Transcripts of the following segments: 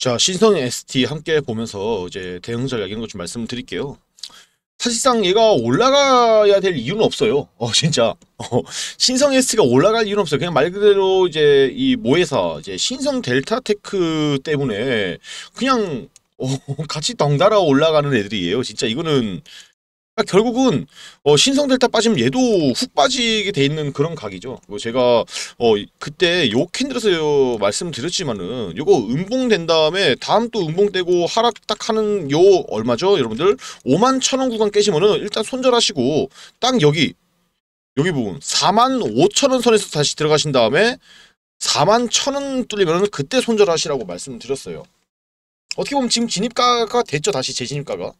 자, 신성 ST 함께 보면서 이제 대응 전략 이런 것좀 말씀을 드릴게요. 사실상 얘가 올라가야 될 이유는 없어요. 어, 진짜. 어, 신성 ST가 올라갈 이유는 없어요. 그냥 말 그대로 이제 이 모회사, 이제 신성 델타 테크 때문에 그냥 어, 같이 덩달아 올라가는 애들이에요. 진짜 이거는 그러니까 결국은 어, 신성델타 빠지면 얘도 훅 빠지게 돼 있는 그런 각이죠. 뭐 제가 어, 그때 요 캔들에서 말씀드렸지만은 요거 음봉 된 다음에 다음 또 음봉 되고 하락 딱 하는 요 얼마죠? 여러분들 5만 천원 구간 깨시면은 일단 손절하시고 딱 여기 여기 부분 4만 5천 원 선에서 다시 들어가신 다음에 4만 0원뚫리면 그때 손절하시라고 말씀드렸어요. 어떻게 보면 지금 진입가가 됐죠 다시 재진입가가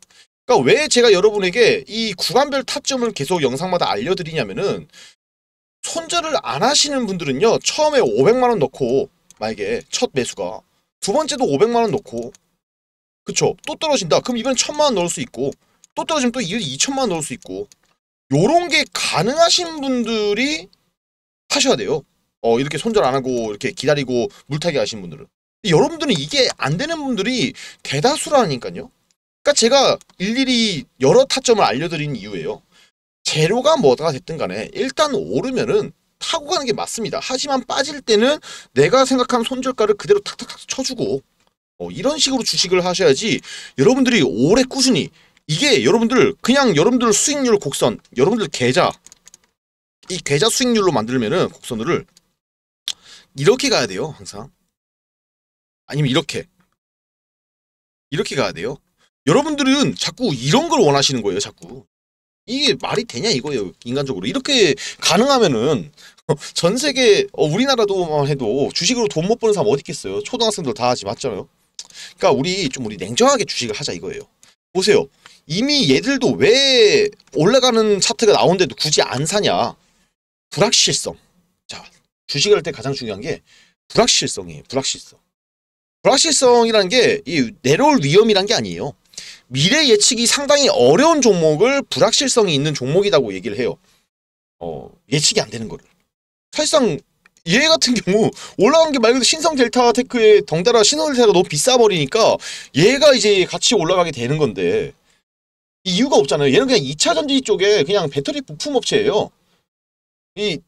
그러니까 왜 제가 여러분에게 이 구간별 타점을 계속 영상마다 알려드리냐면은 손절을 안 하시는 분들은요 처음에 500만원 넣고 만약에 첫 매수가 두 번째도 500만원 넣고 그쵸 또 떨어진다 그럼 이번엔 천만원 넣을 수 있고 또 떨어지면 또 2000만원 넣을 수 있고 요런 게 가능하신 분들이 하셔야 돼요 어 이렇게 손절 안 하고 이렇게 기다리고 물타기 하신 분들은 여러분들은 이게 안 되는 분들이 대다수라니까요 그러니까 제가 일일이 여러 타점을 알려드린 이유예요. 재료가 뭐가 됐든 간에 일단 오르면은 타고 가는 게 맞습니다. 하지만 빠질 때는 내가 생각한 손절가를 그대로 탁탁탁 쳐주고 어, 이런 식으로 주식을 하셔야지 여러분들이 오래 꾸준히 이게 여러분들 그냥 여러분들 수익률 곡선 여러분들 계좌 이 계좌 수익률로 만들면은 곡선을 이렇게 가야 돼요 항상 아니면 이렇게 이렇게 가야 돼요 여러분들은 자꾸 이런 걸 원하시는 거예요, 자꾸. 이게 말이 되냐 이거예요, 인간적으로. 이렇게 가능하면은 전 세계 어, 우리나라도 해도 주식으로 돈 못 버는 사람 어디 있겠어요? 초등학생들 다 하지 맞잖아요. 그러니까 우리 좀 우리 냉정하게 주식을 하자 이거예요. 보세요. 이미 얘들도 왜 올라가는 차트가 나온데도 굳이 안 사냐? 불확실성. 자, 주식을 할 때 가장 중요한 게 불확실성이에요. 불확실성. 불확실성이라는 게 이 내려올 위험이란 게 아니에요. 미래 예측이 상당히 어려운 종목을 불확실성이 있는 종목이라고 얘기를 해요. 어, 예측이 안 되는 거를. 사실상 얘 같은 경우 올라간 게 말 그대로 신성 델타 테크에 덩달아 신호델타가 너무 비싸버리니까 얘가 이제 같이 올라가게 되는 건데 이유가 없잖아요. 얘는 그냥 2차 전지 쪽에 그냥 배터리 부품 업체예요. 이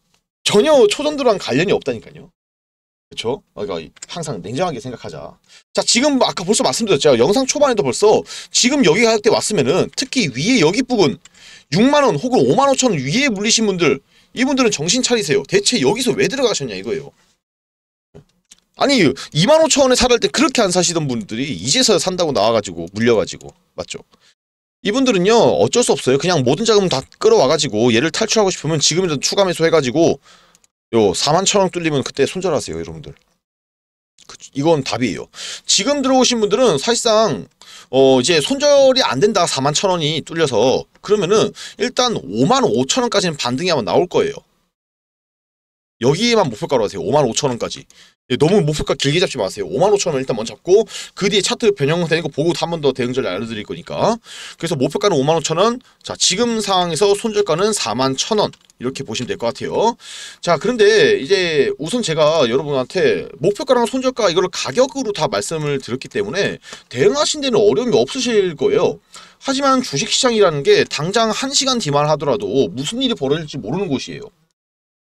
전혀 초전도랑 관련이 없다니까요. 그렇죠? 그러니까 항상 냉정하게 생각하자. 자, 지금 뭐 아까 벌써 말씀드렸죠. 영상 초반에도 벌써 지금 여기 가격대 왔으면은 특히 위에 여기 부분 6만 원 혹은 5만 5천 원 위에 물리신 분들 이분들은 정신 차리세요. 대체 여기서 왜 들어가셨냐 이거예요. 아니 2만 5천 원에 사갈 때 그렇게 안 사시던 분들이 이제서야 산다고 나와가지고 물려가지고 맞죠? 이분들은요 어쩔 수 없어요. 그냥 모든 자금 다 끌어와가지고 얘를 탈출하고 싶으면 지금이라도 추가 매수해가지고 요 4만 천 원 뚫리면 그때 손절하세요 여러분들 그, 이건 답이에요 지금 들어오신 분들은 사실상 어 이제 손절이 안 된다 4만 천원이 뚫려서 그러면은 일단 5만 5천원까지는 반등이 한번 나올 거예요 여기에만 목표가로 하세요 5만 5천원까지 예, 너무 목표가 길게 잡지 마세요. 5만 5천 원 일단 먼저 잡고 그 뒤에 차트 변형되는 거 보고 한 번 더대응전략 알려드릴 거니까 그래서 목표가는 5만 5천 원. 자 지금 상황에서 손절가는 4만 1천 원. 이렇게 보시면 될 것 같아요. 자, 그런데 이제 우선 제가 여러분한테 목표가랑 손절가 이걸 가격으로 다 말씀을 드렸기 때문에 대응하신 데는 어려움이 없으실 거예요. 하지만 주식시장이라는 게 당장 한시간 뒤만 하더라도 무슨 일이 벌어질지 모르는 곳이에요.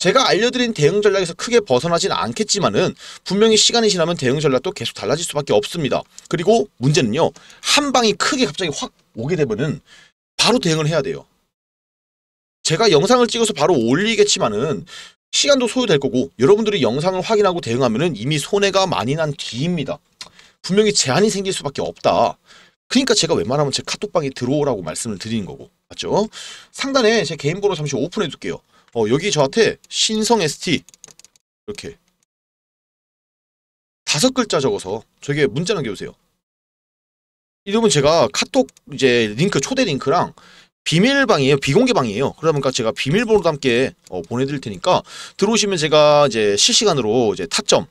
제가 알려드린 대응 전략에서 크게 벗어나진 않겠지만은 분명히 시간이 지나면 대응 전략도 계속 달라질 수밖에 없습니다. 그리고 문제는요. 한 방이 크게 갑자기 확 오게 되면은 바로 대응을 해야 돼요. 제가 영상을 찍어서 바로 올리겠지만은 시간도 소요될 거고 여러분들이 영상을 확인하고 대응하면은 이미 손해가 많이 난 뒤입니다. 분명히 제한이 생길 수밖에 없다. 그러니까 제가 웬만하면 제 카톡방에 들어오라고 말씀을 드리는 거고 맞죠? 상단에 제 개인 번호 잠시 오픈해 둘게요. 어, 여기 저한테 신성 ST 이렇게 다섯 글자 적어서 저게 문자 남겨주세요. 이러면 제가 카톡 이제 링크 초대 링크랑 비밀방이에요. 비공개방이에요. 그러다 보니까 제가 비밀번호도 함께 어, 보내드릴 테니까 들어오시면 제가 이제 실시간으로 이제 타점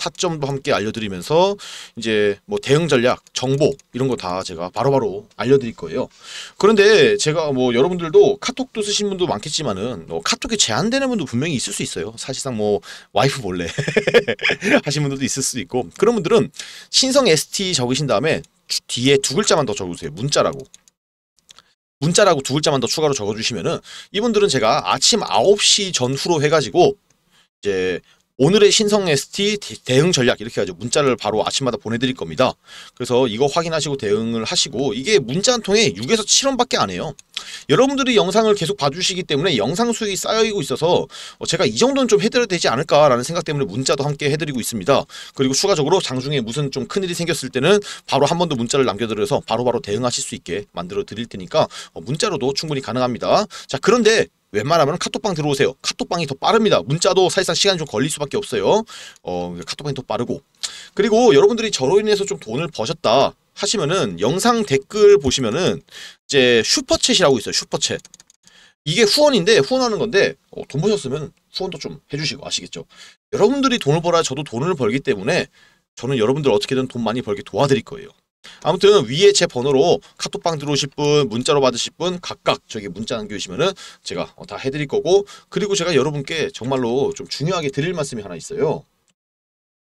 타점도 함께 알려드리면서 이제 뭐 대응 전략, 정보 이런 거 다 제가 바로바로 바로 알려드릴 거예요. 그런데 제가 뭐 여러분들도 카톡도 쓰신 분도 많겠지만은 뭐카톡에 제한되는 분도 분명히 있을 수 있어요. 사실상 뭐 와이프 몰래 하신 분들도 있을 수 있고 그런 분들은 신성 ST 적으신 다음에 뒤에 두 글자만 더 적으세요. 문자라고. 문자라고 두 글자만 더 추가로 적어주시면은 이분들은 제가 아침 9시 전후로 해가지고 이제 오늘의 신성 ST 대응 전략 이렇게 해가지고 문자를 바로 아침마다 보내드릴 겁니다. 그래서 이거 확인하시고 대응을 하시고 이게 문자 한 통에 6에서 7원밖에 안 해요. 여러분들이 영상을 계속 봐주시기 때문에 영상 수익이 쌓여있고 있어서 어, 제가 이 정도는 좀 해드려야 되지 않을까라는 생각 때문에 문자도 함께 해드리고 있습니다. 그리고 추가적으로 장중에 무슨 좀 큰일이 생겼을 때는 바로 한 번 더 문자를 남겨드려서 바로바로 대응하실 수 있게 만들어 드릴 테니까 어, 문자로도 충분히 가능합니다. 자 그런데 웬만하면 카톡방 들어오세요. 카톡방이 더 빠릅니다. 문자도 사실상 시간이 좀 걸릴 수밖에 없어요. 어, 카톡방이 더 빠르고. 그리고 여러분들이 저로 인해서 좀 돈을 버셨다. 하시면은 영상 댓글 보시면은 이제 슈퍼챗이라고 있어요. 슈퍼챗. 이게 후원인데 후원하는 건데 어, 돈 버셨으면 후원도 좀 해주시고 아시겠죠? 여러분들이 돈을 벌어야 저도 돈을 벌기 때문에 저는 여러분들 어떻게든 돈 많이 벌게 도와드릴 거예요. 아무튼 위에 제 번호로 카톡방 들어오실 분, 문자로 받으실 분 각각 저기 문자 남겨주시면은 제가 어, 다 해드릴 거고 그리고 제가 여러분께 정말로 좀 중요하게 드릴 말씀이 하나 있어요.